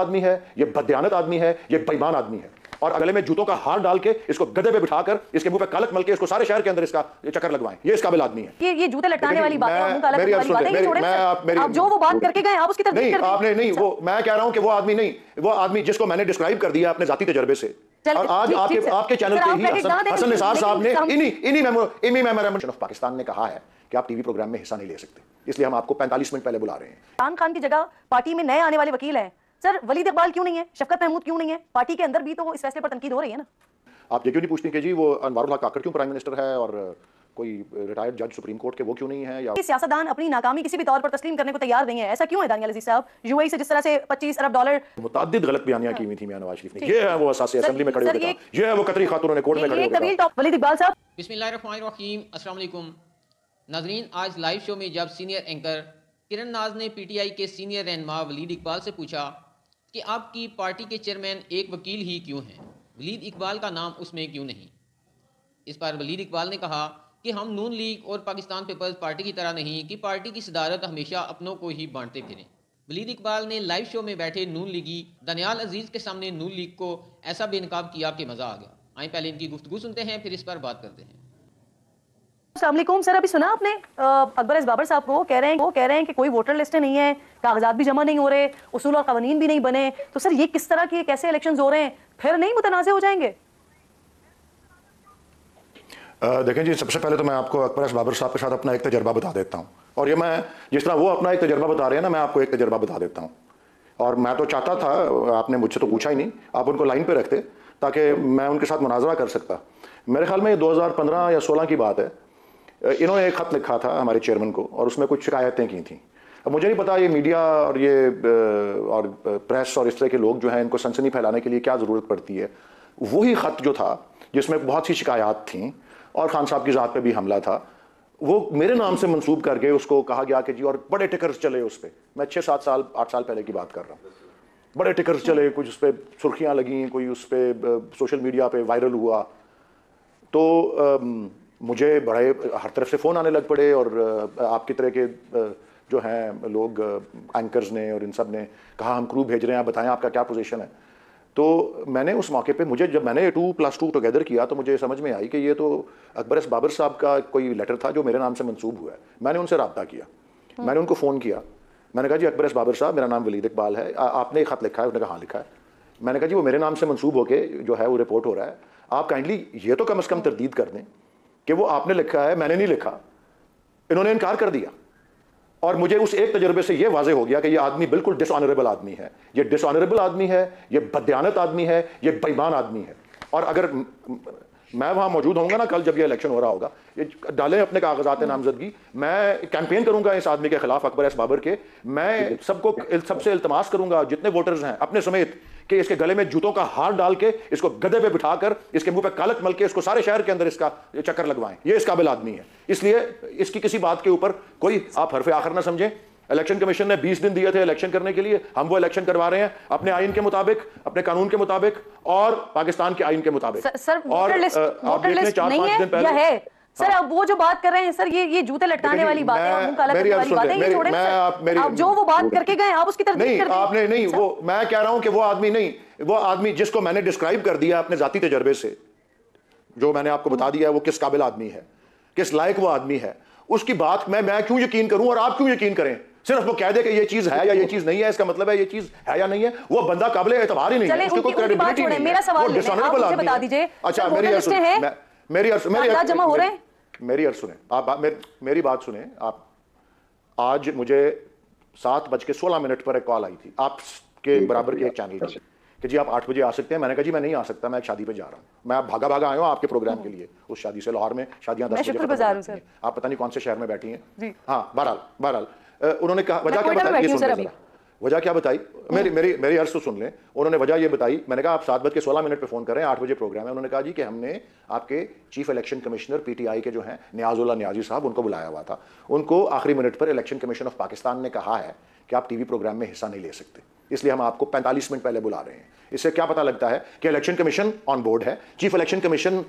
आदमी है ये बद्यानत आदमी है ये बेईमान आदमी है और अगले में जूतों का हार डाल के इसको गधे पे बिठाकर इसके मुंह पे कालक मल के इसको सारे शहर के अंदर इसका चक्कर लगवाएं ये इसका आदमी है ये ये जूते लटकाने वाली बात है मुंह कालक वाली बात है ये छोड़ें आप मेरी आप जो वो बात करके गए आप उसकी तरफ नहीं आपने नहीं अच्छा। वो मैं कह रहा हूं कि वो आदमी नहीं वो आदमी जिसको मैंने डिस्क्राइब कर दिया अपने जाती तजर्बे से और आज आपके आपके चैनल पे ही हसन निसार साहब ने इन्हीं इन्हीं मेमो इन्हीं मेमोरेंडम ऑफ पाकिस्तान ने कहा है कि आप टीवी प्रोग्राम में हिस्सा नहीं ले सकते इसलिए हम आपको 45 मिनट पहले बुला रहे हैं खान की जगह पार्टी में नए आने वाले वकील हैं सर वलीद इकबाल क्यों नहीं है शफकत महमूद क्यों नहीं है पार्टी के अंदर भी तो इस फैसले पर तनकीद हो रही है ना आप ये क्यों नहीं पूछते कि जी वो अनवारुल हक काकड़ क्यों प्राइम मिनिस्टर है और कोई रिटायर्ड जज सुप्रीम कोर्ट के वो क्यों नहीं है या सियासतदान अपनी नाकामी किसी भी तौर पर तस्लीम करने को तैयार नहीं है ऐसा क्यों है दानियाल अजीज साहब यूएई से जिस तरह से 25 अरब डॉलर मुतद गलत बयानियां की हुई थी मियां नवाज शरीफ ने ये है वो असासी असेंबली में खड़े होकर ये है वो कतरी खातून ने कोर्ट में खड़े होकर वलीद इकबाल साहब बिस्मिल्लाहिर्रहमानिर्रहीम अस्सलाम वालेकुम नाजरीन आज लाइव शो में जब सीनियर एंकर किरण नाज ने पीटीआई के सीनियर रहनुमा वलीद इकबाल से पूछा कि आपकी पार्टी के चेयरमैन एक वकील ही क्यों हैं वलीद इकबाल का नाम उसमें क्यों नहीं इस पर वलीद इकबाल ने कहा कि हम नून लीग और पाकिस्तान पीपल्स पार्टी की तरह नहीं कि पार्टी की सदारत हमेशा अपनों को ही बांटते फिरें वलीद इकबाल ने लाइव शो में बैठे नून लीगी दनियाल अजीज़ के सामने नून लीग को ऐसा बेनकाब किया कि मज़ा आ गया आए पहले इनकी गुफ्तु सुनते हैं फिर इस पर बात करते हैं सर अभी सुना आपने अकबर एस बाबर साहब को कह रहे हैं वो कह रहे हैं कि कोई वोटर लिस्ट नहीं है कागजात भी जमा नहीं हो रहे उसूल और कवानीन भी नहीं बने तो सर ये किस तरह की कैसे इलेक्शन हो रहे हैं फिर नहीं मुतनाज़ हो जाएंगे देखें जी सबसे पहले तो मैं आपको अकबर एस बाबर साहब के साथ अपना एक तजर्बा बता देता हूँ और ये मैं जिस तरह वो अपना एक तजर्बा बता रहे हैं ना मैं आपको एक तजर्बा बता देता हूँ और मैं तो चाहता था आपने मुझसे तो पूछा ही नहीं आप उनको लाइन पे रखते ताकि मैं उनके साथ मुनाजरा कर सकता मेरे ख्याल में ये 2015 या 16 की बात है इन्होंने एक खत लिखा था हमारे चेयरमैन को और उसमें कुछ शिकायतें की थी अब मुझे नहीं पता ये मीडिया और ये और प्रेस और इस तरह के लोग जो हैं इनको सनसनी फैलाने के लिए क्या ज़रूरत पड़ती है वही ख़त जो था जिसमें बहुत सी शिकायत थी और खान साहब की ज़ात पर भी हमला था वो मेरे नाम से मंसूब करके उसको कहा गया कि जी और बड़े टिकर्स चले उस पर मैं छः सात साल आठ साल पहले की बात कर रहा हूँ बड़े टिकर्स चले कुछ उस पर सुर्खियाँ लगी कोई उस पर सोशल मीडिया पर वायरल हुआ तो मुझे बड़े हर तरफ से फ़ोन आने लग पड़े और आपकी तरह के जो हैं लोग एंकर्स ने और इन सब ने कहा हम क्रू भेज रहे हैं आप बताएं आपका क्या पोजीशन है तो मैंने उस मौके पे मुझे जब मैंने टू प्लस टू टुगेदर किया तो मुझे समझ में आई कि ये तो अकबर एस बाबर साहब का कोई लेटर था जो मेरे नाम से मंसूब हुआ है मैंने उनसे रबता किया हाँ। मैंने उनको फ़ोन किया मैंने कहा जी अकबर एस बाबर साहब मेरा नाम वलीद इकबाल है आपने एक ख़त लिखा है उन्होंने कहा हाँ, लिखा है मैंने कहा जी वो मेरे नाम से मंसूब होकर जो है वो रिपोर्ट हो रहा है आप काइंडली ये तो कम अज़ कम तरदीद कर दें कि वो आपने लिखा है मैंने नहीं लिखा इन्होंने इनकार कर दिया और मुझे उस एक तजर्बे से यह वाजे हो गया कि यह आदमी बिल्कुल डिसऑनरेबल आदमी है ये डिसऑनरेबल आदमी है ये बदयानत आदमी है ये बेईमान आदमी है और अगर मैं वहां मौजूद होऊंगा ना कल जब ये इलेक्शन हो रहा होगा ये डालें अपने कागजात नामजदगी मैं कैंपेन करूंगा इस आदमी के खिलाफ अकबर एस बाबर के मैं सबको सबसे इल्तमास करूंगा जितने वोटर्स हैं अपने समेत कि इसके गले में जूतों का हार डाल के इसको गधे पे बिठाकर इसके मुंह पे कालक मल के इसको सारे शहर के अंदर इसका चक्कर लगवाएं ये इस काबिल आदमी है इसलिए इसकी किसी बात के ऊपर कोई आप हरफे आखिर ना समझें इलेक्शन कमीशन ने 20 दिन दिए थे इलेक्शन करने के लिए हम वो इलेक्शन करवा रहे हैं अपने आइन के मुताबिक अपने कानून के मुताबिक और पाकिस्तान के आइन के मुताबिक सर, सर, और आप देख चार पांच दिन पहले सर अब हाँ। वो जो बात कर रहे हैं सर ये ये जूते लटकाने वाली बात है मुंह काला करने वाली बात है ये छोड़ें आप मेरी आप जो वो बात करके गए आप उसकी तरफ देख कर आपने नहीं अच्छा। वो मैं कह रहा हूं कि वो आदमी नहीं वो आदमी जिसको मैंने डिस्क्राइब कर दिया अपने जाति तजर्बे से जो मैंने आपको बता दिया है वो किस काबिल आदमी है किस लायक वो आदमी है उसकी बात मैं मैं क्यों यकीन करूं और आप क्यों यकीन करें सिर्फ वो कह दे कि ये चीज है या ये चीज नहीं है इसका मतलब है ये चीज है या नहीं है वो बंदा काबिल एतबार ही नहीं है उसकी कोई क्रेडिबिलिटी नहीं है मेरा सवाल है आप मुझे बता दीजिए अच्छा मेरी मेरी अर्स, मेरी अर्स, जमा हो रहे हैं मेरी अर्ज सुने आप, मेर, मेरी बात सुने आप आज मुझे सात बज के सोलह मिनट पर एक कॉल आई थी आपके बराबर के एक चैनल पर अच्छा। कि जी आप आठ बजे आ सकते हैं मैंने कहा जी मैं नहीं आ सकता मैं एक शादी पे जा रहा हूँ मैं आप भागा भागा आया हूँ आपके प्रोग्राम के लिए उस शादी से लाहौर में शादियां दस बजे आप पता नहीं कौन से शहर में बैठी है हाँ बहरहाल बहरहाल उन्होंने कहा वजह क्या बताया वजह क्या बताई मेरी हम्म। मेरी मेरी अर्ज तो सुन लें उन्होंने वजह ये बताई मैंने कहा आप सात बज के सोलह मिनट पे फ़ोन करें आठ बजे प्रोग्राम है उन्होंने कहा जी कि हमने आपके चीफ इलेक्शन कमिश्नर पीटीआई के जो हैं न्याजुल्ला न्याजी साहब उनको बुलाया हुआ था उनको आखिरी मिनट पर इलेक्शन कमीशन ऑफ पाकिस्तान ने कहा है कि आप टीवी प्रोग्राम में हिस्सा नहीं ले सकते इसलिए हम आपको 45 मिनट पहले बुला रहे हैं इससे क्या पता लगता है कि इलेक्शन कमीशन ऑन बोर्ड है chief election commission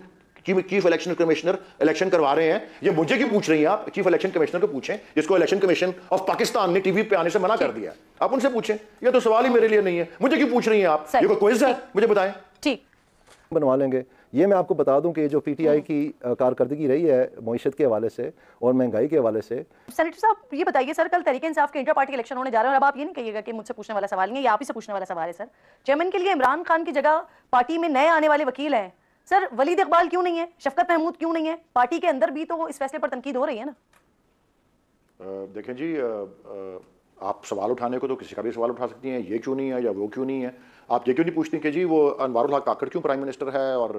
chief election commissioner election करवा रहे हैं ये मुझे क्यों पूछ रही हैं आप चीफ इलेक्शन कमिश्नर को पूछें जिसको इलेक्शन कमीशन ऑफ पाकिस्तान ने टीवी पे आने से मना कर दिया आप उनसे पूछें ये तो सवाल ही मेरे लिए नहीं है मुझे क्यों पूछ रही हैं आप ये कोई है मुझे बताएं ठीक बनवा लेंगे ये मैं आपको बता दूं कि जो पीटीआई हम्म। की कारकर्दगी रही है मीशत के हवाले से और महंगाई के हवाले से सेनेटर साहब ये बताइए सर कल तरीके इंसाफ के इंटर पार्टी के इलेक्शन होने जा रहे हैं और अब आप ये नहीं कहिएगा कि मुझसे पूछने वाला सवाल नहीं है या आप ही से पूछने वाला सवाल है सर चेयरमैन के लिए इमरान खान की जगह पार्टी में नए आने वाले वकील हैं सर वलीद इकबाल क्यों नहीं है शफकत महमूद क्यों नहीं है पार्टी के अंदर भी तो इस फैसले पर तनकीद हो रही है ना देखें जी आ, आ, आप सवाल उठाने को तो किसी का भी सवाल उठा सकती हैं ये क्यों नहीं है या वो क्यों नहीं है आप ये क्यों नहीं पूछती कि जी वो अनवर काकड़ क्यों प्राइम मिनिस्टर है और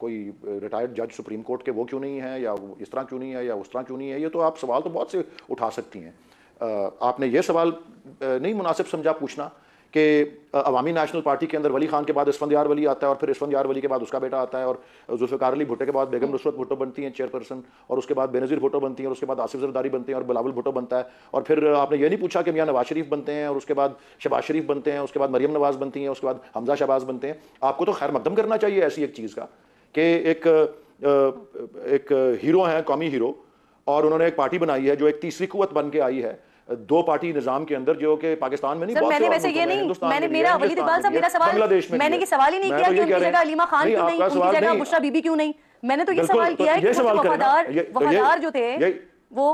कोई रिटायर्ड जज सुप्रीम कोर्ट के वो क्यों नहीं है या इस तरह क्यों नहीं है या उस तरह क्यों नहीं है ये तो आप सवाल तो बहुत से उठा सकती हैं आपने ये सवाल नहीं मुनासिब समझा पूछना कि अवामी नेशनल पार्टी के अंदर वली खान के बाद इसफंद यार वली आता है और फिर इसफंद यार वली के बाद उसका बेटा आता है और जुल्फ़ार अली भुट्टो के बाद बेगम हम्म। रसवत भुट्टो बनती हैं चेयरपर्सन और उसके बाद बेनज़ीर भुट्टो बनती हैं और उसके बाद आसिफ जरदारी बनते हैं और बिलावल भुट्टो बनता है और फिर आपने ये नहीं पूछा कि मियाँ नवाज शरीफ बनते हैं और उसके बाद शबाज शरीफ बनते हैं उसके बाद मरियम नवाज़ बनती हैं उसके बाद हमजा शबाज बनते हैं आपको तो खैर मकदम करना चाहिए ऐसी एक चीज़ का कि एक एक हीरो हैं कौमी हीरो और उन्होंने एक पार्टी बनाई है जो एक तीसरी कुत बन के आई है दो पार्टी निजाम के अंदर जो कि पाकिस्तान में नहीं मैंने तो तो सवाल ही नहीं किया तो क्यों नहीं मैंने तो ये सवाल किया है वफादार जो थे वो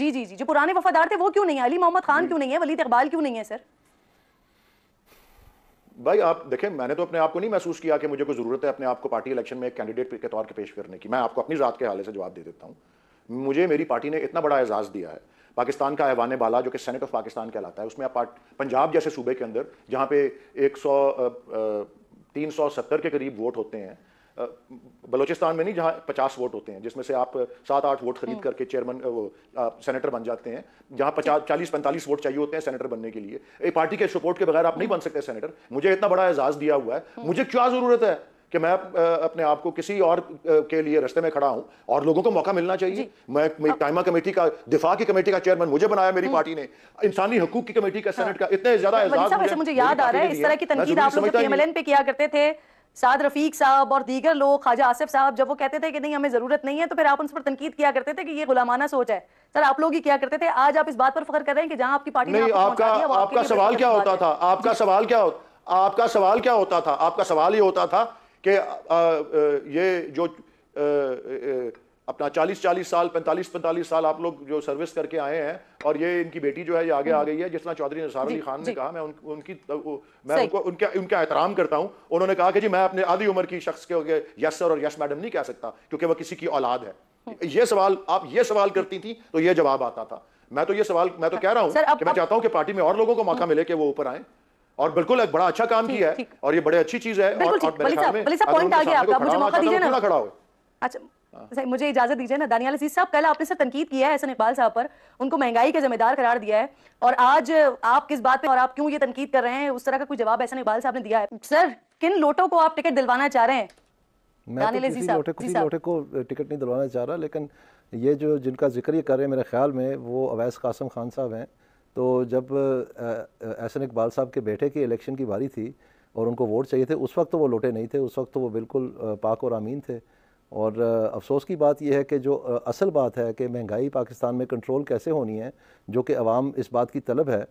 जी जी जी जो पुराने वफादार थे वो क्यों नहीं है अली मोहम्मद खान क्यों नहीं है वलीद इकबाल क्यों नहीं है सर भाई आप देखें मैंने तो अपने आप को नहीं महसूस किया कि मुझे कोई ज़रूरत है अपने आप को पार्टी इलेक्शन में एक कैंडिडेट के तौर पर पेश करने की मैं आपको अपनी ज़ात के हवाले से जवाब दे देता हूँ मुझे मेरी पार्टी ने इतना बड़ा एजाज़ दिया है पाकिस्तान का ऐवान बाला जो कि सेनेट ऑफ पाकिस्तान कहलाता है उसमें आप पंजाब जैसे सूबे के अंदर जहाँ पे एक सौ तीन सौ सत्तर के करीब वोट होते हैं बलोचिस्तान में नहीं जहाँ पचास वोट होते हैं जिसमें से आप सात आठ वोट खरीद हम्म। करके चेयरमैन वो सेनेटर बन जाते हैं जहाँ पचास चालीस पैंतालीस वोट चाहिए होते हैं सेनेटर बनने के लिए पार्टी के सपोर्ट के बगैर आप नहीं हम्म। बन सकते सेनेटर मुझे इतना बड़ा एजाज दिया हुआ है हम्म। मुझे क्या जरूरत है कि मैं अपने आप को किसी और के लिए रस्ते में खड़ा हूं और लोगों को मौका मिलना चाहिए मैं टाइमा कमेटी का दिफा की कमेटी का चेयरमैन मुझे बनाया मेरी हम्म। पार्टी ने इंसानी हकूक की कमेटी का हाँ। सेनेट का इतने ज्यादा मुझे याद आ रहा है इस तरह की तनकीद आप लोग पे किया करते थे साद रफीक साहब और दीगर लोग ख्वाजा आसिफ साहब जब वो कहते थे कि नहीं हमें ज़रूरत नहीं है तो फिर आप उस पर तनकीद किया करते थे कि ये गुलामाना सोच है सर आप लोग ही क्या करते थे आज आप इस बात पर फख्र कर रहे हैं कि जहां आपकी पार्टी नहीं आपका आपका सवाल क्या होता था आपका सवाल क्या आपका सवाल क्या होता था आपका सवाल ये होता था कि ये जो अपना 40 40 साल 45 45 साल आप लोग जो सर्विस करके आए हैं और ये इनकी बेटी जो है ये आगे आ हम्म। गई है जिसना चौधरी निसार अली खान ने कहा मैं उन, उनकी तो मैं उनको उनका उनका एहतराम करता हूँ उन्होंने कहा कि जी मैं अपने आधी उम्र की शख्स के यस सर और यस मैडम नहीं कह सकता क्योंकि वह किसी की औलाद है हम्म। ये सवाल आप ये सवाल करती थी तो ये जवाब आता था मैं तो ये सवाल मैं तो हाँ। कह रहा हूँ कि मैं चाहता हूँ कि पार्टी में और लोगों को मौका हम्म। मिले कि वो ऊपर आए और बिल्कुल एक बड़ा अच्छा काम किया है और ये बड़ी अच्छी चीज है मुझे तो अच्छा मुझे इजाजत दीजिए ना दानियाल अजीज साहब कल आपने सर तनकीद किया है हसन इकबाल साहब पर उनको महंगाई का जिम्मेदार करार दिया है और आज आप किस बात पे और आप क्यों ये तनकीद कर रहे हैं उस तरह का कोई जवाब हसन इकबाल साहब ने दिया है सर किन लोटों को आप टिकट दिलवाना चाह रहे हैं मैं तो किसी लोटे को टिकट नहीं दिलवाना चाह रहा लेकिन ये जो जिनका जिक्र ये कर रहे हैं मेरे ख्याल में वो अवैस कासम खान साहब हैं तो जब एहसन इकबाल साहब के बेटे की इलेक्शन की बारी थी और उनको वोट चाहिए थे उस वक्त तो वो लौटे नहीं थे उस वक्त तो वो बिल्कुल पाक और आमीन थे और अफसोस की बात यह है कि जो असल बात है कि महंगाई पाकिस्तान में कंट्रोल कैसे होनी है जो कि अवाम इस बात की तलब है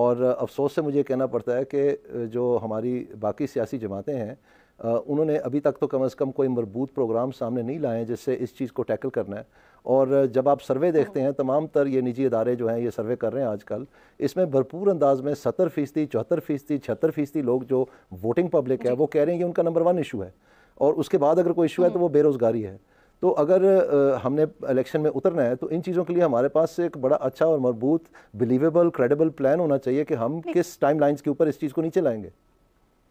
और अफसोस से मुझे कहना पड़ता है कि जो हमारी बाकी सियासी जमातें हैं उन्होंने अभी तक तो कम अज़ कम कोई मरबूत प्रोग्राम सामने नहीं लाए हैं जिससे इस चीज़ को टैकल करना है और जब आप सर्वे देखते हैं तमाम तर ये निजी इदारे जो हैं ये सर्वे कर रहे हैं आजकल इसमें भरपूर अंदाज में सत्तर फीसदी चौहत्तर फीसदी छहत्तर फीसदी लोग जो वोटिंग पब्लिक है वो कह रहे हैं कि उनका नंबर वन इशू है और उसके बाद अगर कोई इशू है तो हम्म। वो बेरोज़गारी है तो अगर हमने इलेक्शन में उतरना है तो इन चीज़ों के लिए हमारे पास एक बड़ा अच्छा और मजबूत बिलीवेबल क्रेडिबल प्लान होना चाहिए कि हम किस टाइम लाइन्स के ऊपर इस चीज़ को नीचे लाएंगे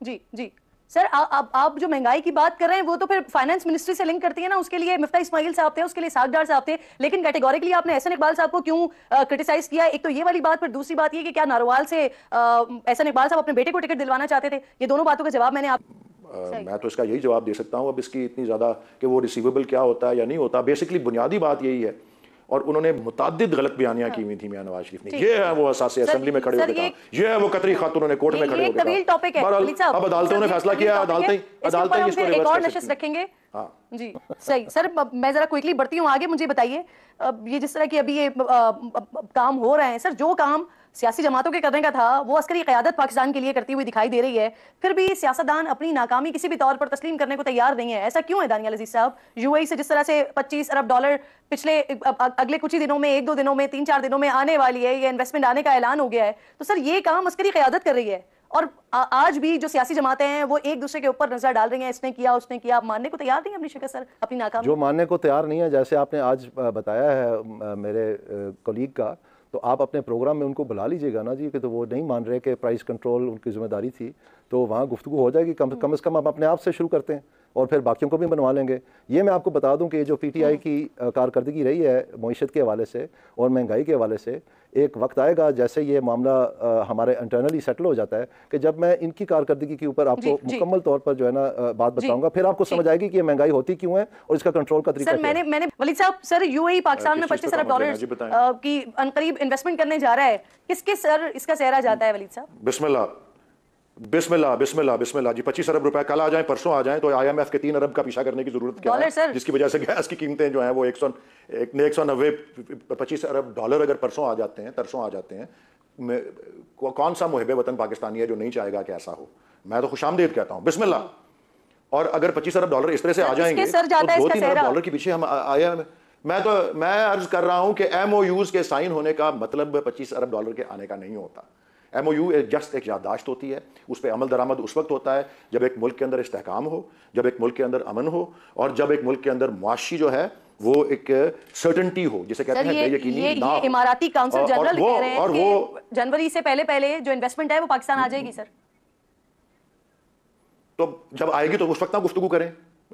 जी जी सर आ, आ, आप जो महंगाई की बात कर रहे हैं वो तो फिर फाइनेंस मिनिस्ट्री से लिंक करती है ना उसके लिए मिफ्ता इस्माइल साहब थे उसके लिए सागदार साहब थे लेकिन कैटेगोरिकली आपने एहसन इकबाल साहब को क्यों क्रिटिसाइज किया एक तो ये वाली बात पर दूसरी बात ये कि क्या नारोवाल से एहसन इकबाल साहब अपने बेटे को टिकट दिलवाना चाहते थे ये दोनों बातों का जवाब मैंने आप मैं तो इसका यही जवाब दे सकता हूँ अब इसकी इतनी ज़्यादा कि वो रिसीवेबल क्या होता है या नहीं होता बेसिकली बुनियादी बात यही है और उन्होंने मुतद गलत बयानियां हाँ। की हुई थी मियाँ नवाज शरीफ ने ये है वो असासी असेंबली में खड़े होकर कहा ये है वो कतरी खातूनों उन्होंने कोर्ट में खड़े होकर अब अदालतों ने फैसला किया अदालतें अदालतें इसको एक और नशस्त रखेंगे हाँ जी सही सर मैं जरा क्विकली बढ़ती हूँ आगे मुझे बताइए ये जिस तरह की अभी ये आ, आ, आ, काम हो रहे हैं सर जो काम सियासी जमातों के करने का था वो अस्करी क्यादत पाकिस्तान के लिए करती हुई दिखाई दे रही है फिर भी सियासतदान अपनी नाकामी किसी भी तौर पर तस्लीम करने को तैयार नहीं है ऐसा क्यों है दानिया लजीज साहब यू से जिस तरह से 25 अरब डॉलर पिछले अगले कुछ ही दिनों में एक दो दिनों में तीन चार दिनों में आने वाली है ये इन्वेस्टमेंट आने का ऐलान हो गया है तो सर ये काम अस्करी क्यादत कर रही है और आज भी जो सियासी जमातें हैं वो एक दूसरे के ऊपर नजर डाल रही हैं इसने किया उसने किया आप मानने को तैयार नहीं अपनी शिकस्त सर अपनी नाकाम जो मानने को तैयार नहीं है जैसे आपने आज बताया है मेरे कोलीग का तो आप अपने प्रोग्राम में उनको बुला लीजिएगा ना जी कि तो वो नहीं मान रहे कि प्राइस कंट्रोल उनकी जिम्मेदारी थी तो वहाँ गुफ्तु हो जाएगी कम कम अज़ हम्म। कम आप अपने आप से शुरू करते हैं और फिर बाकियों को भी बनवा लेंगे ये मैं आपको बता दूं कि जो पीटीआई हम्म। की कारकर्दगी रही है मीशत के हवाले से और महंगाई के हवाले से एक वक्त आएगा जैसे ये मामला आ, हमारे इंटरनली सेटल हो जाता है कि जब मैं इनकी कारकर्दगी के ऊपर आपको मुकम्मल तौर पर जो है ना बात बताऊंगा फिर आपको समझ आएगी कि ये महंगाई होती क्यों है और इसका कंट्रोल का तरीका मैंने मैंने वलीद साहब सर यूएई e पाकिस्तान में पच्चीस अरब डॉलर की अनकरीब इन्वेस्टमेंट करने जा रहा है किस किस सर इसका चेहरा जाता है वलीद साहब बिस्मिल्लाह बिस्मिल्ला बिस्मिल्ला बिस्मिल्ला जी पच्चीस अरब रुपए कल आ जाए परसों आ जाए तो आईएमएफ के तीन अरब का पीछा करने की जरूरत क्या है जिसकी वजह से गैस की कीमतें जो हैं वो एक सौ एक सौ नब्बे पच्चीस अरब डॉलर अगर परसों आ जाते हैं तरसों आ जाते हैं कौन सा मुहब वतन पाकिस्तानी है जो नहीं चाहेगा कि ऐसा हो मैं तो खुशामदेद कहता हूँ बिस्मिल्ला और अगर पच्चीस अरब डॉलर इस तरह से आ जाएंगे तो दो तीन अरब डॉलर के पीछे हम आई मैं तो मैं अर्ज कर रहा हूँ कि यूज के साइन होने का मतलब पच्चीस अरब डॉलर के आने का नहीं होता एम ओ यू जस्ट एक याददाश्त होती है उस पर अमल दरामद उस वक्त होता है जब एक मुल्क के अंदर इसकाम हो जब एक मुल्क के अंदर अमन हो और जब एक मुल्क के अंदर मुआशी जो है वो एक सर्टनटी हो जिसे कहते हैं ये, ये, ये इमाराती काउंसिल जनरल कह रहे हैं और वो जनवरी से पहले पहले जो इन्वेस्टमेंट है वो पाकिस्तान आ जाएगी सर तो जब आएगी तो उस वक्त ना गुफ्तु करें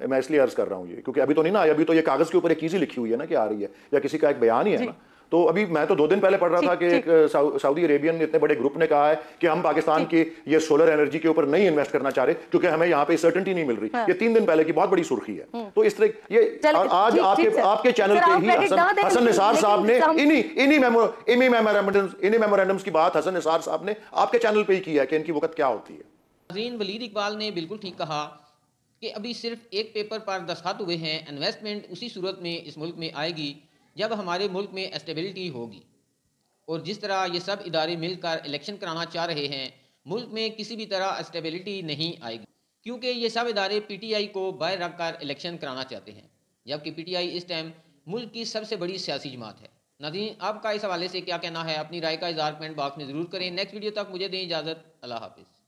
मैं इसलिए अर्ज कर रहा हूँ ये क्योंकि अभी तो नहीं ना अभी तो ये कागज के ऊपर एक चीज ही लिखी हुई है ना कि आ रही है या किसी का एक बयान ही है ना तो अभी मैं तो दो दिन पहले पढ़ रहा था कि सऊदी अरेबियन इतने बड़े ग्रुप ने कहा है कि हम पाकिस्तान के ये सोलर एनर्जी के ऊपर नहीं इन्वेस्ट करना चाह रहे क्योंकि हमें यहाँ पे सर्टेनिटी नहीं मिल रही हाँ। ये तीन दिन पहले की बहुत बड़ी सुर्खी है हम्म। तो इस तरह ये आज आपके आपके चैनल पे ही हसन निसार साहब ने इन्हीं इन्हीं इन्हीं मेमोरेंडम्स की बात हसन निसार साहब ने आपके चैनल पे ही किया है कि इनकी वक्त क्या होती है वलीद इकबाल ने बिल्कुल ठीक कहा कि अभी सिर्फ एक पेपर पर दस्खत हुए हैं इन्वेस्टमेंट उसी सूरत में इस मुल्क में आएगी जब हमारे मुल्क में इस्टेबिलिटी होगी और जिस तरह ये सब इदारे मिलकर इलेक्शन कराना चाह रहे हैं मुल्क में किसी भी तरह इस्टेबिलिटी नहीं आएगी क्योंकि ये सब इदारे पी टी आई को बाहर रख कर इलेक्शन कराना चाहते हैं जबकि पी टी आई इस टाइम मुल्क की सबसे बड़ी सियासी जमात है नदीन आपका इस हवाले से क्या कहना है अपनी राय का इजहार कमेंट बॉक्स में ज़रूर करें नेक्स्ट वीडियो तक मुझे दें इजाज़त अल्लाह हाफिज़